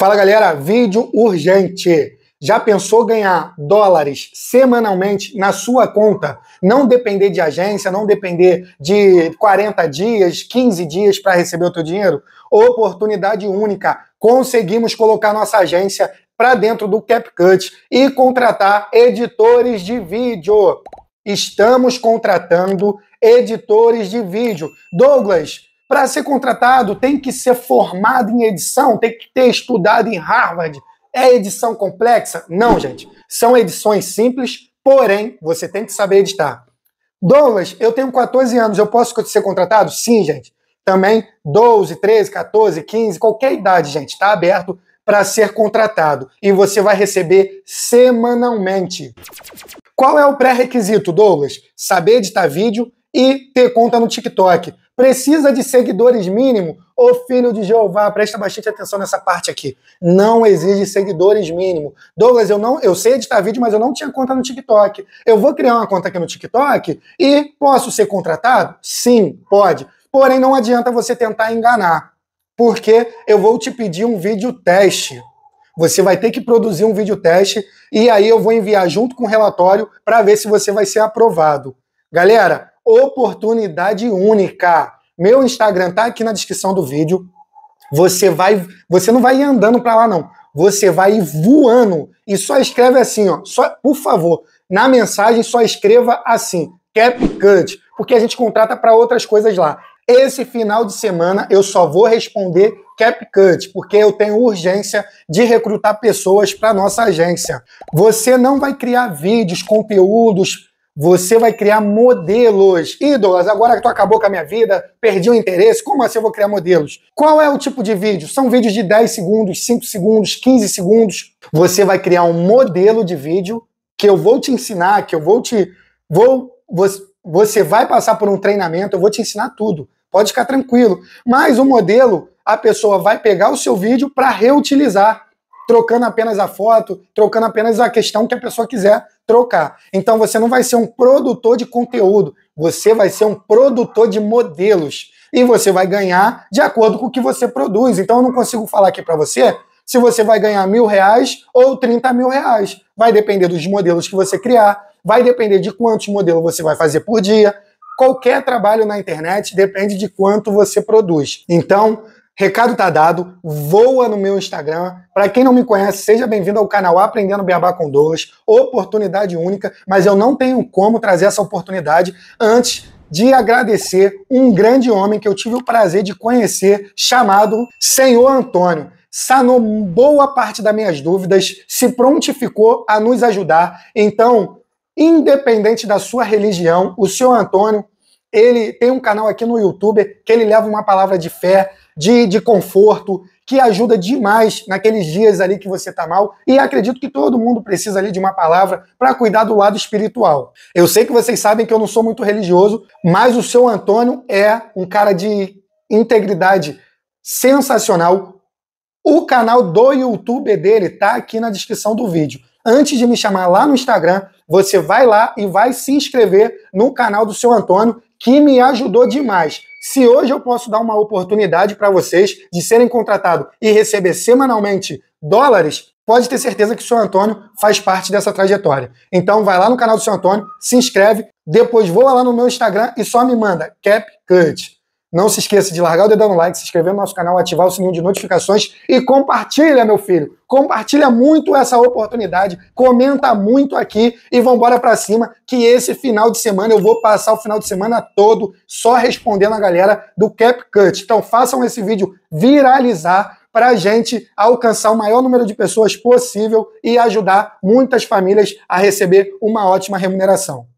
Fala galera, vídeo urgente. Já pensou ganhar dólares semanalmente na sua conta? Não depender de agência, não depender de 40 dias, 15 dias para receber o teu dinheiro? Oportunidade única. Conseguimos colocar nossa agência para dentro do CapCut e contratar editores de vídeo. Estamos contratando editores de vídeo. Douglas, para ser contratado, tem que ser formado em edição, tem que ter estudado em Harvard. É edição complexa? Não, gente. São edições simples, porém, você tem que saber editar. Douglas, eu tenho 14 anos, eu posso ser contratado? Sim, gente. Também 12, 13, 14, 15, qualquer idade, gente, está aberto para ser contratado. E você vai receber semanalmente. Qual é o pré-requisito, Douglas? Saber editar vídeo e ter conta no TikTok. Precisa de seguidores mínimo? Ô filho de Jeová, presta bastante atenção nessa parte aqui. Não exige seguidores mínimo. Douglas, eu não, eu sei editar vídeo, mas eu não tinha conta no TikTok. Eu vou criar uma conta aqui no TikTok e posso ser contratado? Sim, pode. Porém, não adianta você tentar enganar, porque eu vou te pedir um vídeo teste. Você vai ter que produzir um vídeo teste e aí eu vou enviar junto com o relatório para ver se você vai ser aprovado. Galera, oportunidade única. Meu Instagram tá aqui na descrição do vídeo. Você vai, você não vai ir andando para lá não. Você vai ir voando e só escreve assim, ó. Só, por favor, na mensagem só escreva assim, CapCut, porque a gente contrata para outras coisas lá. Esse final de semana eu só vou responder CapCut, porque eu tenho urgência de recrutar pessoas para nossa agência. Você não vai criar vídeos, conteúdos, você vai criar modelos. Ídolas, agora que tu acabou com a minha vida, perdi o interesse, como assim eu vou criar modelos? Qual é o tipo de vídeo? São vídeos de 10 segundos, 5 segundos, 15 segundos. Você vai criar um modelo de vídeo que eu vou te ensinar, que eu vou te. Vou, você vai passar por um treinamento, eu vou te ensinar tudo. Pode ficar tranquilo. Mas o modelo, a pessoa vai pegar o seu vídeo para reutilizar trocando apenas a foto, trocando apenas a questão que a pessoa quiser trocar. Então você não vai ser um produtor de conteúdo, você vai ser um produtor de modelos e você vai ganhar de acordo com o que você produz. Então eu não consigo falar aqui para você se você vai ganhar mil reais ou trinta mil reais. Vai depender dos modelos que você criar, vai depender de quantos modelos você vai fazer por dia. Qualquer trabalho na internet depende de quanto você produz. Então, Recado tá dado, voa no meu Instagram. Para quem não me conhece, seja bem-vindo ao canal Aprendendo Beabá com Douglas, oportunidade única, mas eu não tenho como trazer essa oportunidade antes de agradecer um grande homem que eu tive o prazer de conhecer, chamado Senhor Antônio. Sanou boa parte das minhas dúvidas, se prontificou a nos ajudar. Então, independente da sua religião, o senhor Antônio, ele tem um canal aqui no YouTube que ele leva uma palavra de fé de, de conforto, que ajuda demais naqueles dias ali que você está mal. E acredito que todo mundo precisa ali de uma palavra para cuidar do lado espiritual. Eu sei que vocês sabem que eu não sou muito religioso, mas o seu Antônio é um cara de integridade sensacional. O canal do YouTube dele está aqui na descrição do vídeo. Antes de me chamar lá no Instagram, você vai lá e vai se inscrever no canal do seu Antônio que me ajudou demais. Se hoje eu posso dar uma oportunidade para vocês de serem contratados e receber semanalmente dólares, pode ter certeza que o seu Antônio faz parte dessa trajetória. Então vai lá no canal do seu Antônio, se inscreve, depois voa lá no meu Instagram e só me manda CapCut. Não se esqueça de largar o dedão no like, se inscrever no nosso canal, ativar o sininho de notificações e compartilha, meu filho. Compartilha muito essa oportunidade, comenta muito aqui e vambora para cima que esse final de semana eu vou passar o final de semana todo só respondendo a galera do CapCut. Então façam esse vídeo viralizar para a gente alcançar o maior número de pessoas possível e ajudar muitas famílias a receber uma ótima remuneração.